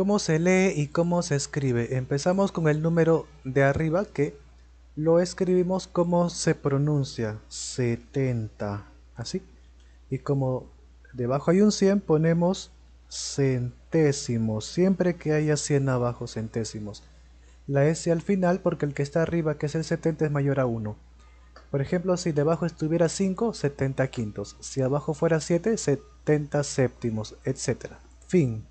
¿Cómo se lee y cómo se escribe? Empezamos con el número de arriba que lo escribimos como se pronuncia, 70, así. Y como debajo hay un 100 ponemos centésimos, siempre que haya 100 abajo centésimos. La S al final porque el que está arriba, que es el 70, es mayor a 1. Por ejemplo, si debajo estuviera 5, 70 quintos. Si abajo fuera 7, 70 séptimos, etc. Fin.